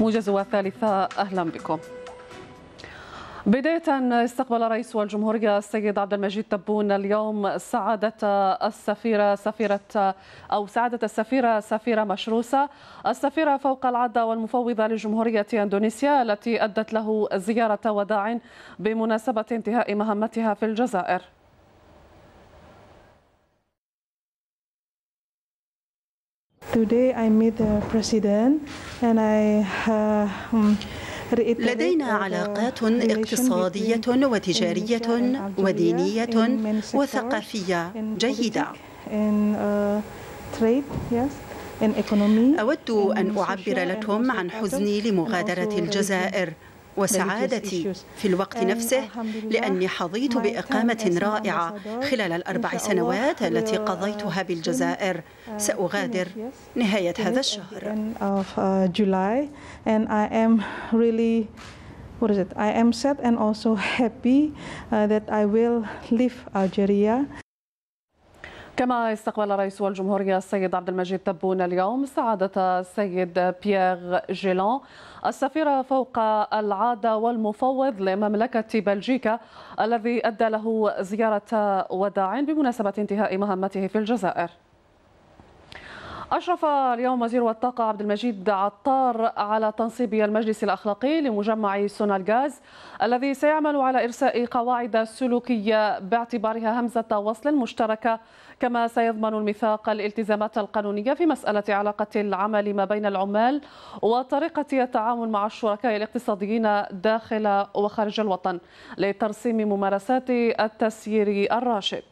موجز وثالثة أهلا بكم بداية استقبل رئيس الجمهورية السيد عبد المجيد تبون اليوم سعادة السفيرة سفيرة أو سعادة السفيرة سفيرة مشروسة السفيرة فوق العدة والمفوضة لجمهورية أندونيسيا التي أدت له زيارة وداع بمناسبة انتهاء مهمتها في الجزائر Today I meet the president and I uh, um, لدينا علاقات اقتصادية وتجارية ودينية وثقافية جيدة. Uh, أود أن أعبر لكم عن حزني لمغادرة الجزائر. وسعادتي في الوقت نفسه لأني حظيت بإقامة رائعة خلال الأربع سنوات التي قضيتها uh, بالجزائر uh, سأغادر نهاية هذا الشهر uh, what is it? I am sad and also happy uh, that I will leave Algeria. كما استقبل رئيس الجمهورية السيد عبد المجيد تبون اليوم سعادة السيد بيير جيلان السفير فوق العادة والمفوض لمملكة بلجيكا الذي أدى له زيارة وداع بمناسبة انتهاء مهمته في الجزائر أشرف اليوم وزير الطاقة عبد المجيد عطار على تنصيب المجلس الأخلاقي لمجمع سونالغاز الذي سيعمل على إرساء قواعد سلوكية باعتبارها همزة وصل مشتركة كما سيضمن الميثاق الالتزامات القانونية في مسألة علاقة العمل ما بين العمال وطريقة التعامل مع الشركاء الاقتصاديين داخل وخارج الوطن لترسيم ممارسات التسيير الراشد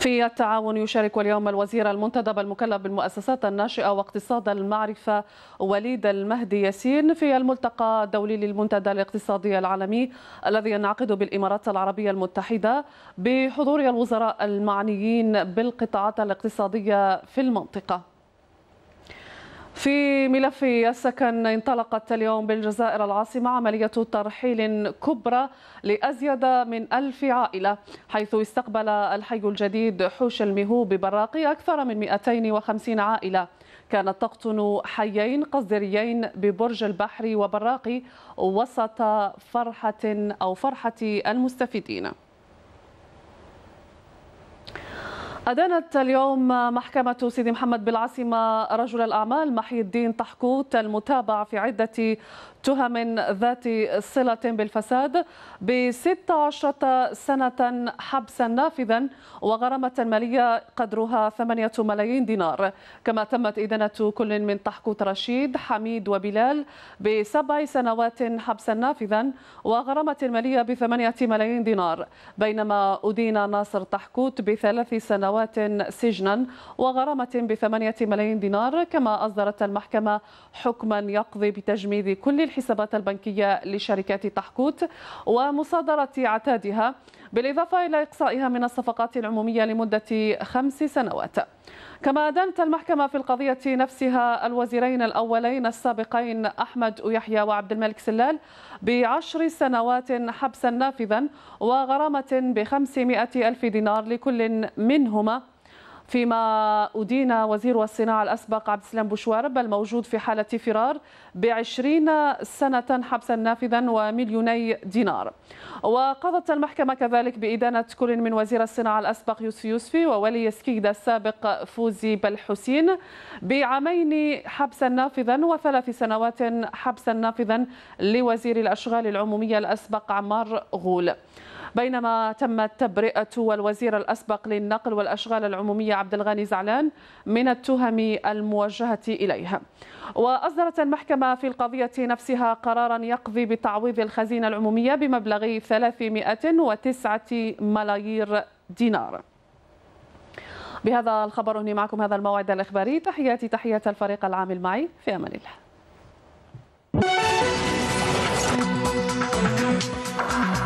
في التعاون يشارك اليوم الوزير المنتدب المكلف بالمؤسسات الناشئة واقتصاد المعرفة وليد المهدي ياسين في الملتقى الدولي للمنتدى الاقتصادي العالمي الذي ينعقد بالإمارات العربية المتحدة بحضور الوزراء المعنيين بالقطاعات الاقتصادية في المنطقة في ملف السكن انطلقت اليوم بالجزائر العاصمة عملية ترحيل كبرى لأزيد من ألف عائلة حيث استقبل الحي الجديد حوش المهو ببراقي أكثر من 250 عائلة كانت تقطن حيين قصدريين ببرج البحر وبراقي وسط فرحة أو فرحة المستفيدين أدانت اليوم محكمة سيدي محمد بالعاصمة رجل الأعمال محي الدين طحكوت المتابع في عدة تهم ذات صلة بالفساد ب 16 سنة حبسا نافذا وغرامة مالية قدرها 8 ملايين دينار كما تمت إدانة كل من طحكوت رشيد حميد وبلال بسبع سنوات حبسا نافذا وغرامة مالية ب 8 ملايين دينار بينما أدين ناصر طحكوت بثلاث سنوات سنوات سجنا وغرامة بثمانية ملايين دينار كما أصدرت المحكمة حكما يقضي بتجميد كل الحسابات البنكية لشركات تحكوت ومصادرة عتادها بالإضافة إلى إقصائها من الصفقات العمومية لمدة خمس سنوات كما أدانت المحكمة في القضية نفسها الوزيرين الأولين السابقين أحمد يحيى وعبد الملك سلال بعشر سنوات حبسا نافذا وغرامة بخمسمائة ألف دينار لكل منهما فيما أدين وزير الصناعة الأسبق عبد السلام بوشوارب الموجود في حالة فرار بعشرين سنة حبسا نافذا ومليوني دينار وقضت المحكمة كذلك بإدانة كل من وزير الصناعة الأسبق يوسف يوسفي وولي سكيدة السابق فوزي بالحسين بعامين حبسا نافذا وثلاث سنوات حبسا نافذا لوزير الأشغال العمومية الأسبق عمار غول بينما تمت تبرئة الوزير الأسبق للنقل والأشغال العمومية عبد الغني زعلان من التهم الموجهة إليها وأصدرت المحكمة في القضية نفسها قرارا يقضي بتعويض الخزينة العمومية بمبلغ 309 ملايير دينار بهذا الخبر هني معكم هذا الموعد الإخباري تحياتي تحية الفريق العامل معي في أمان الله